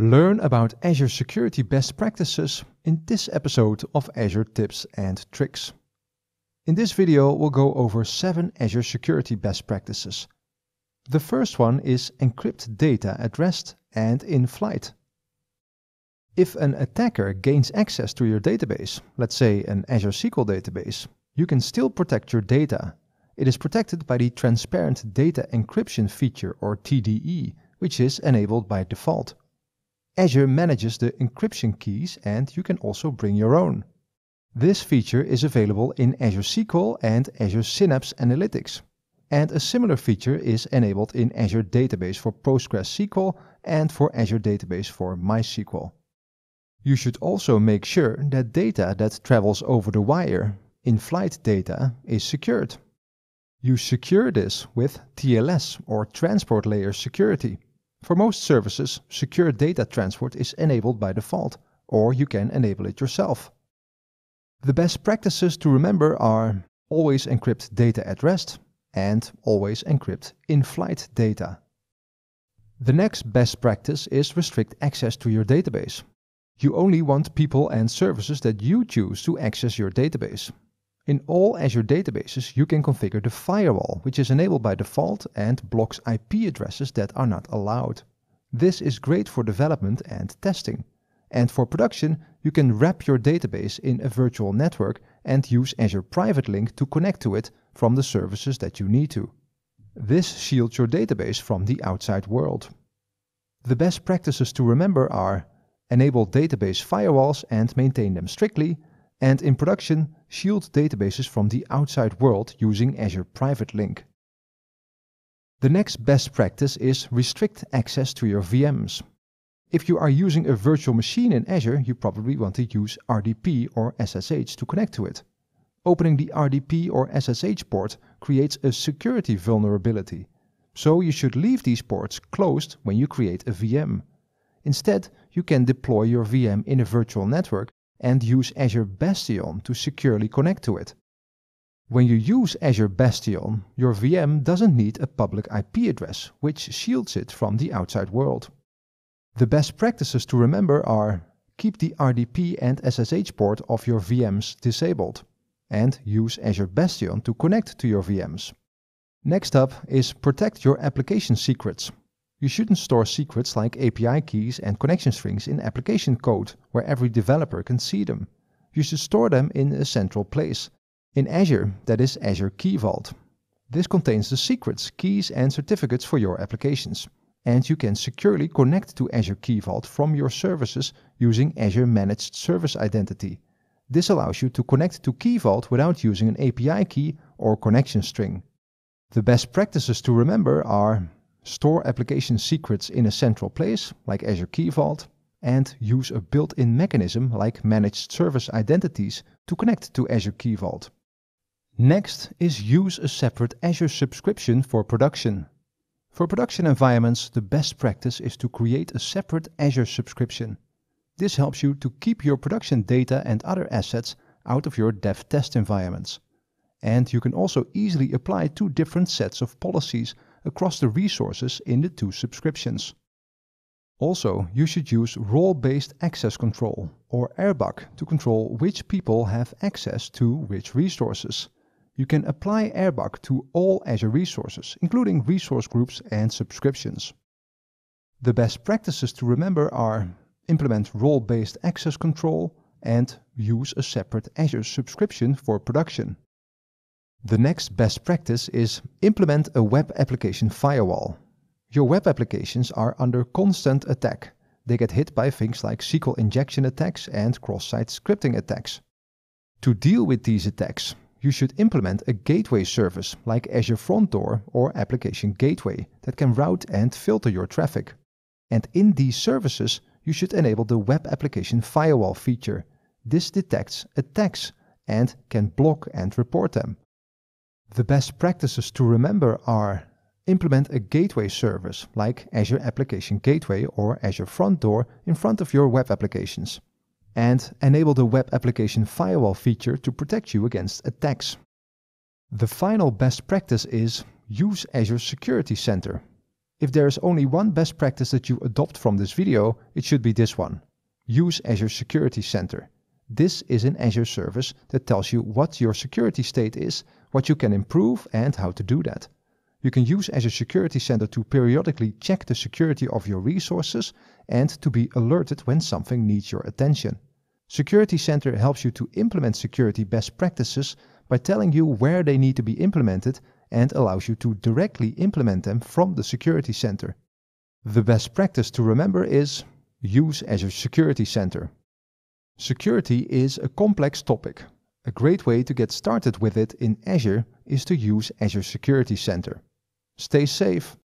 Learn about Azure security best practices in this episode of Azure Tips and Tricks. In this video, we'll go over seven Azure security best practices. The first one is encrypt data at rest and in flight. If an attacker gains access to your database, let's say an Azure SQL database, you can still protect your data. It is protected by the Transparent Data Encryption feature, or TDE, which is enabled by default. Azure manages the encryption keys and you can also bring your own. This feature is available in Azure SQL and Azure Synapse Analytics. And a similar feature is enabled in Azure Database for PostgreSQL and for Azure Database for MySQL. You should also make sure that data that travels over the wire, in-flight data, is secured. You secure this with TLS or Transport Layer Security. For most services, secure data transport is enabled by default, or you can enable it yourself. The best practices to remember are always encrypt data at rest and always encrypt in-flight data. The next best practice is restrict access to your database. You only want people and services that you choose to access your database. In all Azure databases, you can configure the firewall, which is enabled by default and blocks IP addresses that are not allowed. This is great for development and testing. And for production, you can wrap your database in a virtual network and use Azure Private Link to connect to it from the services that you need to. This shields your database from the outside world. The best practices to remember are enable database firewalls and maintain them strictly, and in production, shield databases from the outside world using Azure Private Link. The next best practice is restrict access to your VMs. If you are using a virtual machine in Azure, you probably want to use RDP or SSH to connect to it. Opening the RDP or SSH port creates a security vulnerability, so you should leave these ports closed when you create a VM. Instead, you can deploy your VM in a virtual network and use Azure Bastion to securely connect to it. When you use Azure Bastion, your VM doesn't need a public IP address, which shields it from the outside world. The best practices to remember are keep the RDP and SSH port of your VMs disabled, and use Azure Bastion to connect to your VMs. Next up is protect your application secrets. You shouldn't store secrets like API keys and connection strings in application code where every developer can see them. You should store them in a central place, in Azure, that is Azure Key Vault. This contains the secrets, keys and certificates for your applications, and you can securely connect to Azure Key Vault from your services using Azure Managed Service Identity. This allows you to connect to Key Vault without using an API key or connection string. The best practices to remember are store application secrets in a central place, like Azure Key Vault, and use a built-in mechanism like managed service identities to connect to Azure Key Vault. Next is use a separate Azure subscription for production. For production environments, the best practice is to create a separate Azure subscription. This helps you to keep your production data and other assets out of your dev test environments. And you can also easily apply two different sets of policies across the resources in the two subscriptions. Also, you should use role-based access control or AirBuck to control which people have access to which resources. You can apply AirBuck to all Azure resources, including resource groups and subscriptions. The best practices to remember are implement role-based access control and use a separate Azure subscription for production. The next best practice is implement a web application firewall. Your web applications are under constant attack. They get hit by things like SQL injection attacks and cross-site scripting attacks. To deal with these attacks, you should implement a gateway service like Azure Front Door or Application Gateway that can route and filter your traffic. And in these services, you should enable the Web Application Firewall feature. This detects attacks and can block and report them. The best practices to remember are implement a gateway service like Azure Application Gateway or Azure Front Door in front of your web applications, and enable the Web Application Firewall feature to protect you against attacks. The final best practice is use Azure Security Center. If there is only one best practice that you adopt from this video, it should be this one. Use Azure Security Center. This is an Azure service that tells you what your security state is, what you can improve, and how to do that. You can use Azure Security Center to periodically check the security of your resources and to be alerted when something needs your attention. Security Center helps you to implement security best practices by telling you where they need to be implemented and allows you to directly implement them from the Security Center. The best practice to remember is use Azure Security Center. Security is a complex topic. A great way to get started with it in Azure is to use Azure Security Center. Stay safe.